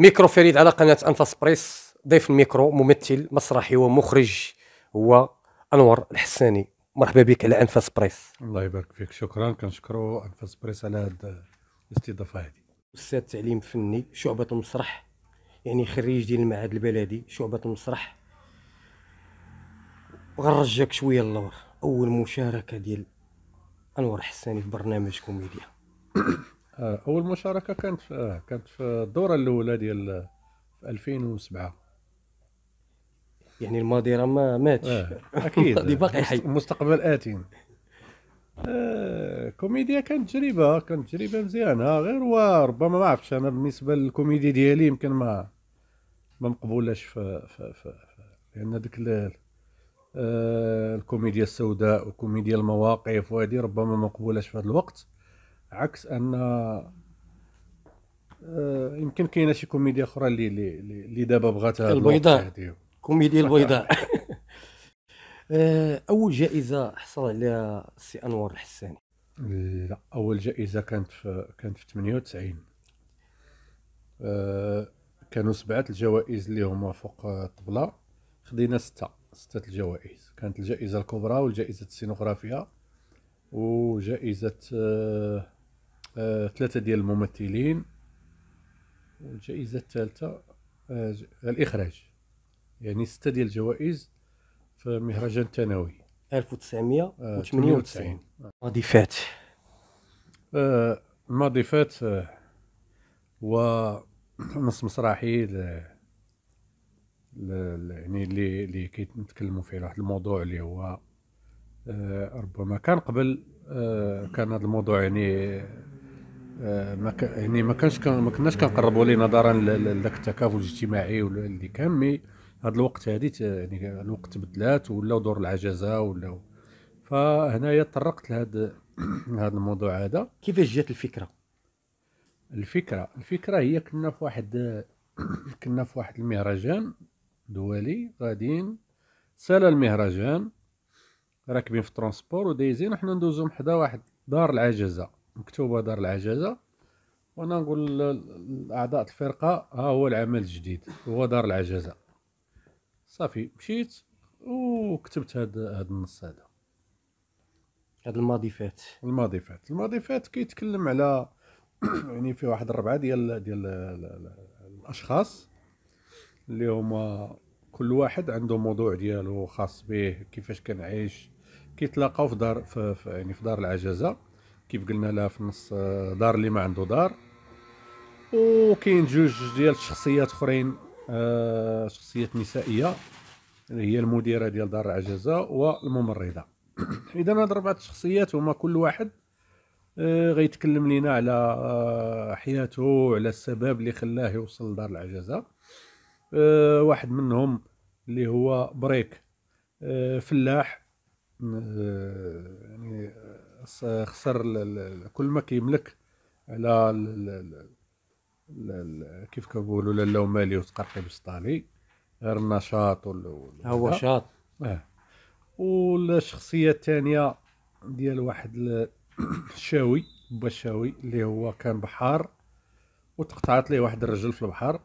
ميكرو فريد على قناه انفاس بريس ضيف الميكرو ممثل مسرحي ومخرج هو انور الحساني مرحبا بك على انفاس بريس الله يبارك فيك شكرا كنشكروا انفاس بريس على هذه الاستضافه هذه استاذ تعليم فني شعبه المسرح يعني خريج ديال المعهد البلدي شعبه المسرح غرجك شويه اللور اول مشاركه ديال انور حساني في برنامج كوميديا آه، اول مشاركه كانت في آه، كانت في الدوره الاولى ديال 2007 يعني الماضي راه ما ماتش آه اكيد الماضي باقي حي مستقبل اتي آه كوميديا كانت تجربه كانت تجربه مزيانه غير هو ربما ما عرفتش انا بالنسبه للكوميديا ديالي يمكن ما ما مقبولاش في, ف ف لان ديك آه الكوميديا السوداء وكوميديا المواقف وهذه ربما ما مقبولاش في هذا الوقت عكس ان آه، يمكن كاينه شي كوميديا اخرى اللي اللي, اللي دابا بغاتها البيضاء كوميديا البيضاء آه، اول جائزه حصل عليها السي انور الحساني لا اول جائزه كانت في كانت في 98 آه، كانوا سبعه الجوائز اللي هما فوق الطبله خدينا سته سته الجوائز كانت الجائزه الكبرى والجائزه السينوغرافيا وجائزه آه ثلاثة ديال الممثلين والجائزة الثالثة آه الإخراج يعني ستة ديال الجوائز في مهرجان الثانوي 1998 ماضي فات الماضي فات هو نص مسرحي يعني اللي اللي كيتكلموا فيه واحد الموضوع اللي هو آه، ربما كان قبل آه، كان هذا الموضوع يعني ما يعني ما كانش ما كناش كنقربوا ليه نظرا لذاك التكافل الاجتماعي اللي كان مي هذا الوقت هذه يعني الوقت تبدلات ولاو دور العجزه ولاو فهنايا تطرقت لهذا هذا الموضوع هذا كيفاش جات الفكره الفكره الفكره هي كنا في واحد كنا في واحد المهرجان دولي غاديين سال المهرجان راكبين في ترونسبور ودايزين حنا ندوزو حدا واحد دار العجزه مكتوبه دار العجزه وانا نقول لاعضاء الفرقه ها هو العمل الجديد هو دار العجزه صافي مشيت وكتبت هاد هاد النص هذا هاد الماضي فات الماضي فات الماضي فات كيتكلم على يعني في واحد الربعه ديال ديال الاشخاص اللي هما كل واحد عنده موضوع ديالو خاص به كيفاش عايش كيتلاقاو في دار في يعني في دار العجزه كيف قلنا لها في النص آه، دار اللي ما عنده دار وكاين جوج ديال الشخصيات اخرين آه، شخصيات نسائيه اللي هي المديره ديال دار العجزه والممرضه اذا هاد اربعه الشخصيات هما كل واحد آه، غيتكلم لينا على حياته وعلى السبب اللي خلاه يوصل لدار العجزه واحد منهم اللي هو بريك فلاح يعني خسر كل ما كيملك على كيف كنقولوا لا مالي وتقرقي بسطاني غير النشاط هو شاط اه والشخصيه الثانيه ديال واحد الشاوي بشاوي اللي هو كان بحار وتقطعت ليه واحد الرجل في البحر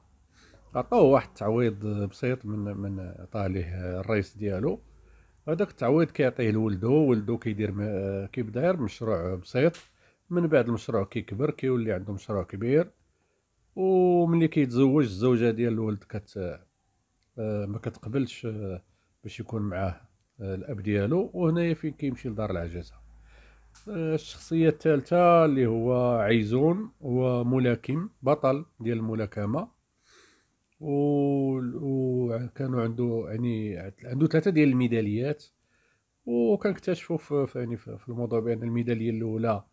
عطاوه واحد التعويض بسيط من من عطاه ليه الرئيس ديالو هذاك التعويض كيعطيه لولدو ولدو كيدير آه، كيبدا غير مشروع بسيط من بعد المشروع كيكبر كيولي عنده مشروع كبير وملي كيتزوج الزوجه ديال الولد كت آه، ما كتقبلش آه، باش يكون معاه الاب ديالو وهنايا فين كيمشي لدار العجزه الشخصيه الثالثه اللي هو عيزون هو ملاكم بطل ديال الملاكمه وكانوا عنده يعني عنده ثلاثه ديال الميداليات وكنكتشفوا في يعني في الموضوع بان الميداليه الاولى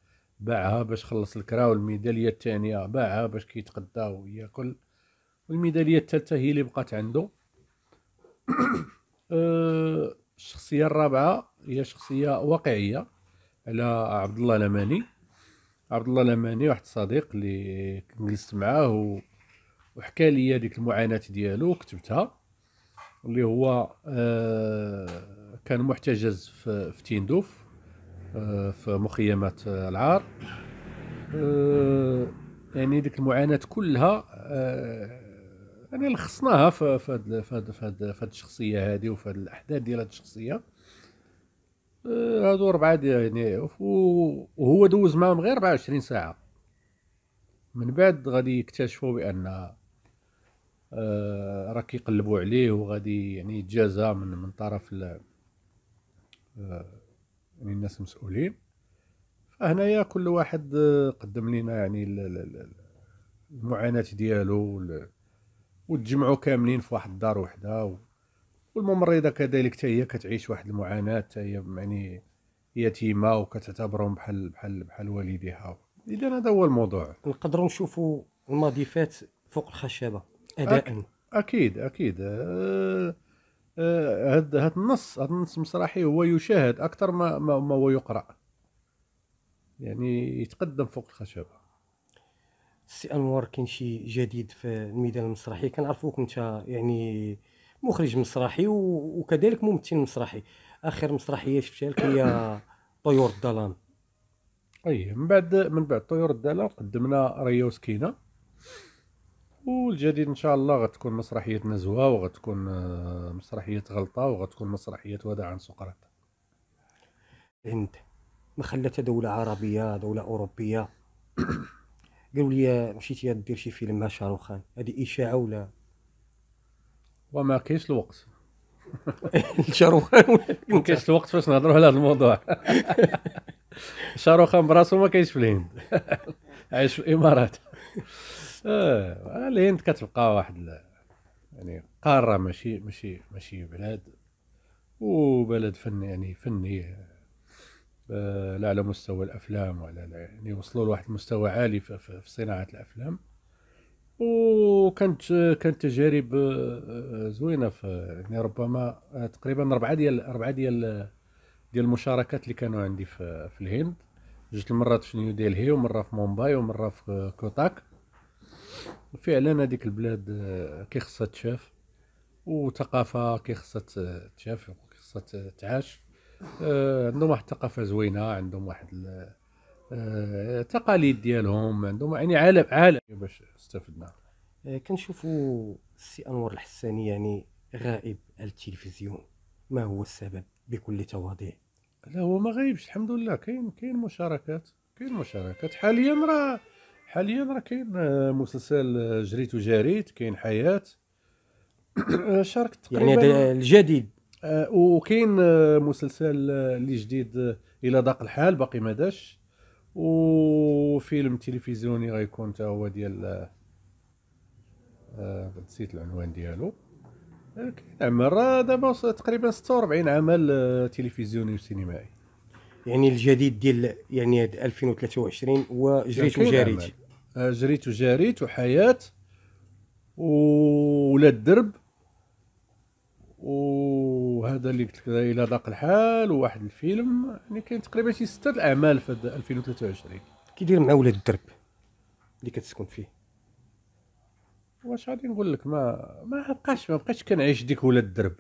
باعها باش خلص الكرا والميداليه الثانيه باعها باش كيتغدى وياكل والميداليه الثالثه هي اللي بقات عنده آه، الشخصيه الرابعه هي شخصيه واقعيه على عبد الله لماني عبد الله لماني واحد الصديق اللي جلست معاه وحكى لي ديك المعاناه ديالو كتبتها اللي هو آه كان محتجز في, تيندوف آه في مخيمات العار آه يعني ديك المعاناه كلها آه، يعني لخصناها في في هذه الشخصيه هذه وفي الاحداث ديال هذه الشخصيه آه، هادو ربعة يعني وهو دوز معاهم غير 24 ساعة من بعد غادي يكتشفوا بأن آه، راه كيقلبوا عليه وغادي يعني يتجازى من من طرف آه، يعني الناس المسؤولين فهنايا كل واحد آه، قدم لنا يعني المعاناة ديالو وتجمعوا كاملين في واحد الدار وحده والممرضة كذلك حتى هي كتعيش واحد المعاناة حتى هي يعني يتيمة وكتعتبرهم بحال بحال بحال والديها إذا هذا هو الموضوع نقدروا نشوفوا المضيفات فوق الخشبة اداء اكيد اكيد هذا أه أه النص هذا النص المسرحي هو يشاهد اكثر ما ما هو يقرا يعني يتقدم فوق الخشبه سي انوار كاين شي جديد في الميدان المسرحي كنعرفوك انت يعني مخرج مسرحي وكذلك ممثل مسرحي اخر مسرحيه شفتها لك هي طيور الظلام اي من بعد من بعد طيور الظلام قدمنا ريا وسكينه والجديد ان شاء الله غتكون مسرحيه نزوه وغتكون آه، مسرحيه غلطه وغتكون مسرحيه وداع عن سقراط الهند ما خلاتها دوله عربيه دوله اوروبيه قالوا لي مشيتي دير شي فيلم مع شاروخان هذه اشاعه ولا وما كاينش الوقت شاروخان ما كاينش الوقت فاش نهضروا على هذا الموضوع شاروخان براسو ما كاينش في الهند عايش في الامارات اه الهند كتبقى واحد يعني قاره ماشي ماشي ماشي بلاد وبلد فن يعني فني آه، لا على مستوى الافلام ولا لا يعني وصلوا لواحد المستوى عالي في, في صناعه الافلام وكانت كانت تجارب آه، آه، زوينه في يعني ربما تقريبا اربعه ديال اربعه ديال ديال المشاركات اللي كانوا عندي في, في الهند جوج المرات في نيو ديلهي ومره في مومباي ومره في كوتاك فعلا هذيك البلاد آه، كي خصها تشاف وثقافه كي خصها تشاف وكيخصها خصها تعاش آه، عندهم واحد الثقافه زوينه عندهم واحد آه، التقاليد ديالهم عندهم يعني عالم عالم باش استفدنا كنشوفوا السي انور الحساني يعني غائب على التلفزيون ما هو السبب بكل تواضع لا هو ما غايبش الحمد لله كاين كاين مشاركات كاين مشاركات حاليا راه حاليا راه كاين آه، مسلسل آه، جريت وجاريت كاين حياه آه، شارك يعني تقريبا يعني الجديد وكاين مسلسل اللي جديد الى ضاق الحال باقي ما داش وفيلم تلفزيوني غيكون حتى هو ديال نسيت العنوان ديالو عمل راه دابا تقريبا 46 عمل تلفزيوني وسينمائي يعني الجديد ديال يعني 2023 وجريت وجريت جريت وجاريت وحياة ولا الدرب وهذا اللي قلت لك الى ضاق الحال وواحد الفيلم يعني كاين تقريبا شي سته الاعمال في 2023 كيدير مع ولاد الدرب اللي كتسكن فيه واش غادي نقول لك ما ما بقاش ما بقيتش كنعيش ديك ولاد الدرب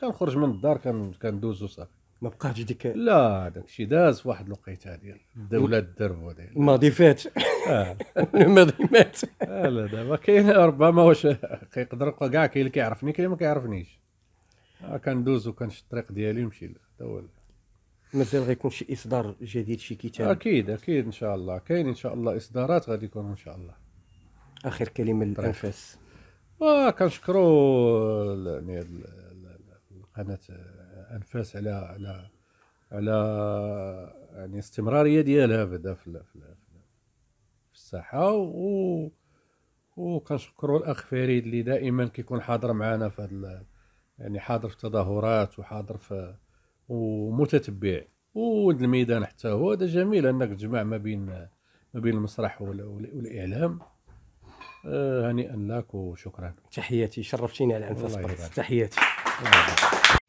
كنخرج من الدار كندوز وصافي ما بقاش ديك لا داك الشيء داز في واحد الوقيته ديال الدوله الدرب الماضي فات آه. الماضي مات آه، لا دابا كاين ربما واش كيقدر كاع كاين اللي كيعرفني كاين اللي ما كيعرفنيش آه، كندوز وكنشد الطريق ديالي ونمشي هذا مازال غيكون شي اصدار جديد شي كتاب اكيد اكيد ان شاء الله كاين ان شاء الله اصدارات غادي يكونوا ان شاء الله اخر كلمه طيب. للانفاس وكنشكروا يعني القناه الانفاس على على على يعني استمراريه ديالها بعدا في, في, الساحه و وكنشكروا الاخ فريد اللي دائما كيكون حاضر معنا في هاد يعني حاضر في التظاهرات وحاضر في ومتتبع وولد الميدان حتى هو هذا جميل انك تجمع ما بين ما بين المسرح والاعلام آه، هنيئا لك وشكرا تحياتي شرفتيني على انفاس تحياتي